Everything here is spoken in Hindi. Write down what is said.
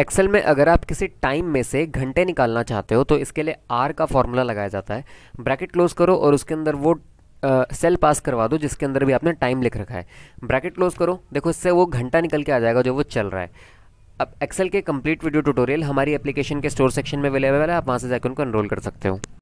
एक्सेल में अगर आप किसी टाइम में से घंटे निकालना चाहते हो तो इसके लिए आर का फॉर्मूला लगाया जाता है ब्रैकेट क्लोज करो और उसके अंदर वो सेल सेल पास करवा दो जिसके अंदर भी आपने टाइम लिख रखा है ब्रैकेट क्लोज करो देखो इससे वो घंटा निकल के आ जाएगा जो वो चल रहा है अब एक्सेल के कंप्लीट वीडियो ट्यूटोरियल हमारी एप्लीकेशन के स्टोर सेक्शन में अवेलेबल है आप वहाँ से जाकर उनको एनरोल कर सकते हो